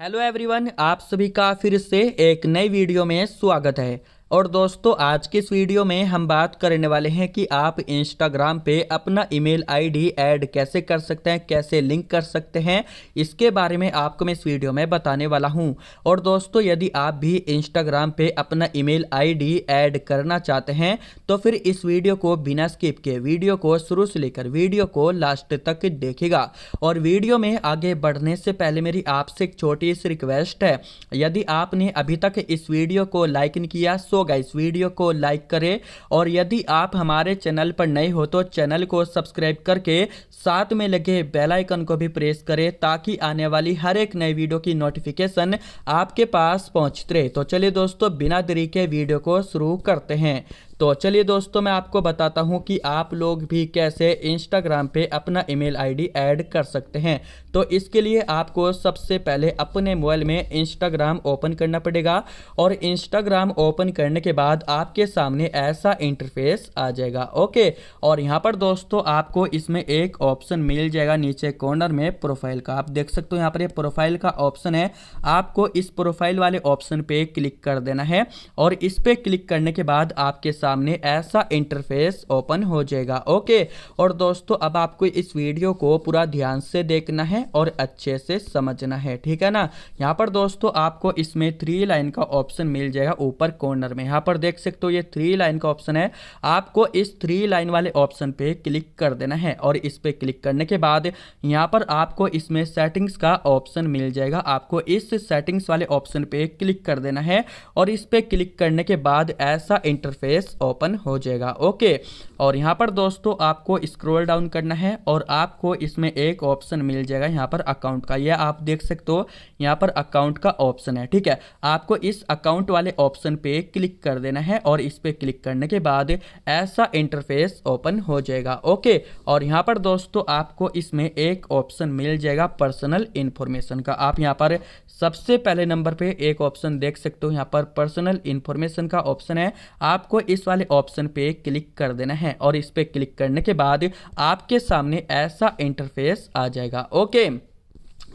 hello everyone आप सभी का फिर से एक नई वीडियो में स्वागत है और दोस्तों आज के इस वीडियो में हम बात करने वाले हैं कि आप इंस्टाग्राम पे अपना ईमेल आईडी ऐड कैसे कर सकते हैं कैसे लिंक कर सकते हैं इसके बारे में आपको मैं इस वीडियो में बताने वाला हूँ और दोस्तों यदि आप भी इंस्टाग्राम पे अपना ईमेल आईडी ऐड करना चाहते हैं तो फिर इस वीडियो को बिना स्किप के वीडियो को शुरू से लेकर वीडियो को लास्ट तक देखेगा और वीडियो में आगे बढ़ने से पहले मेरी आपसे एक छोटी सी रिक्वेस्ट है यदि आपने अभी तक इस वीडियो को लाइक नहीं किया सो गाइस वीडियो को लाइक करें और यदि आप हमारे चैनल पर नए हो तो चैनल को सब्सक्राइब करके साथ में लगे बेल आइकन को भी प्रेस करें ताकि आने वाली हर एक नई वीडियो की नोटिफिकेशन आपके पास पहुंचते रहे तो चलिए दोस्तों बिना देरी के वीडियो को शुरू करते हैं तो चलिए दोस्तों मैं आपको बताता हूँ कि आप लोग भी कैसे इंस्टाग्राम पे अपना ईमेल आईडी ऐड कर सकते हैं तो इसके लिए आपको सबसे पहले अपने मोबाइल में इंस्टाग्राम ओपन करना पड़ेगा और इंस्टाग्राम ओपन करने के बाद आपके सामने ऐसा इंटरफेस आ जाएगा ओके और यहाँ पर दोस्तों आपको इसमें एक ऑप्शन मिल जाएगा नीचे कॉर्नर में प्रोफाइल का आप देख सकते हो यहाँ पर यह प्रोफाइल का ऑप्शन है आपको इस प्रोफाइल वाले ऑप्शन पर क्लिक कर देना है और इस पर क्लिक करने के बाद आपके सामने ऐसा इंटरफेस ओपन हो जाएगा ओके और दोस्तों अब आपको इस वीडियो को पूरा ध्यान से देखना है और अच्छे से समझना है ठीक है ना यहाँ पर दोस्तों आपको इसमें थ्री लाइन का ऑप्शन मिल जाएगा ऊपर कॉर्नर में यहाँ पर देख सकते हो ये थ्री लाइन का ऑप्शन है आपको इस थ्री लाइन वाले ऑप्शन पर क्लिक कर देना है और इस पर क्लिक करने के बाद यहाँ पर आपको इसमें सेटिंग्स का ऑप्शन मिल जाएगा आपको इस सेटिंग्स वाले ऑप्शन पे क्लिक कर देना है और इस पर क्लिक करने के बाद ऐसा इंटरफेस ओपन हो जाएगा ओके और यहाँ पर दोस्तों आपको स्क्रॉल डाउन करना है और आपको इसमें एक ऑप्शन मिल जाएगा यहाँ पर अकाउंट का यह आप देख सकते हो यहाँ पर अकाउंट का ऑप्शन है ठीक है आपको इस अकाउंट वाले ऑप्शन पे क्लिक कर देना है और इस पर क्लिक करने के बाद ऐसा इंटरफेस ओपन हो जाएगा ओके और यहाँ पर दोस्तों आपको इसमें एक ऑप्शन मिल जाएगा पर्सनल इन्फॉर्मेशन का आप यहाँ पर सबसे पहले नंबर पर एक ऑप्शन देख सकते हो यहाँ पर पर्सनल इन्फॉर्मेशन का ऑप्शन है आपको इस वाले ऑप्शन पे क्लिक कर देना है और इस पर क्लिक करने के बाद आपके सामने ऐसा इंटरफेस आ जाएगा ओके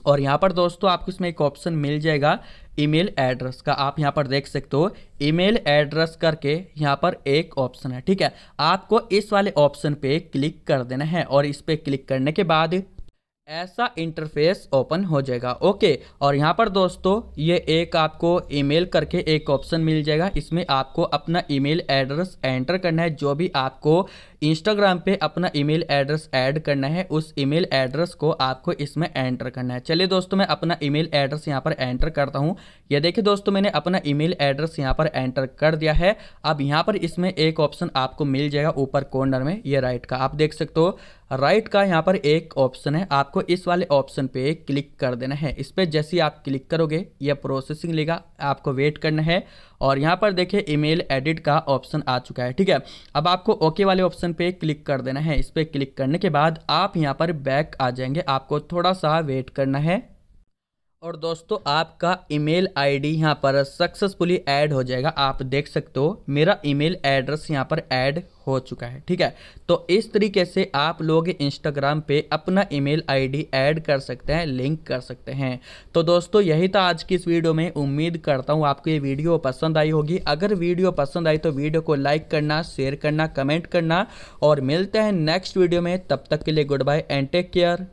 और यहाँ पर दोस्तों आपको इसमें एक ऑप्शन मिल जाएगा ईमेल एड्रेस का आप यहाँ पर देख सकते हो ईमेल एड्रेस करके यहाँ पर एक ऑप्शन है ठीक है आपको इस वाले ऑप्शन पे क्लिक कर देना है और इस पर क्लिक करने के बाद ऐसा इंटरफेस ओपन हो जाएगा ओके और यहाँ पर दोस्तों ये एक आपको ईमेल करके एक ऑप्शन मिल जाएगा इसमें आपको अपना ईमेल एड्रेस एंटर करना है जो भी आपको इंस्टाग्राम पे अपना ईमेल एड्रेस ऐड करना है उस ईमेल एड्रेस को आपको इसमें एंटर करना है चलिए दोस्तों मैं अपना ईमेल एड्रेस यहाँ पर एंटर करता हूँ ये देखिए दोस्तों मैंने अपना ईमेल एड्रेस यहाँ पर एंटर कर दिया है अब यहाँ पर इसमें एक ऑप्शन आपको मिल जाएगा ऊपर कॉर्नर में ये राइट का आप देख सकते हो राइट का यहाँ पर एक ऑप्शन है आपको इस वाले ऑप्शन पे क्लिक कर देना है इस पर जैसे आप क्लिक करोगे यह प्रोसेसिंग लेगा आपको वेट करना है और यहाँ पर देखिए ईमेल एडिट का ऑप्शन आ चुका है ठीक है अब आपको ओके वाले ऑप्शन पे क्लिक कर देना है इस पर क्लिक करने के बाद आप यहाँ पर बैक आ जाएंगे आपको थोड़ा सा वेट करना है और दोस्तों आपका ईमेल आईडी यहाँ पर सक्सेसफुली ऐड हो जाएगा आप देख सकते हो मेरा ईमेल एड्रेस यहाँ पर ऐड हो चुका है ठीक है तो इस तरीके से आप लोग इंस्टाग्राम पे अपना ईमेल आईडी ऐड कर सकते हैं लिंक कर सकते हैं तो दोस्तों यही था आज की इस वीडियो में उम्मीद करता हूँ आपको ये वीडियो पसंद आई होगी अगर वीडियो पसंद आई तो वीडियो को लाइक करना शेयर करना कमेंट करना और मिलते हैं नेक्स्ट वीडियो में तब तक के लिए good bye and take care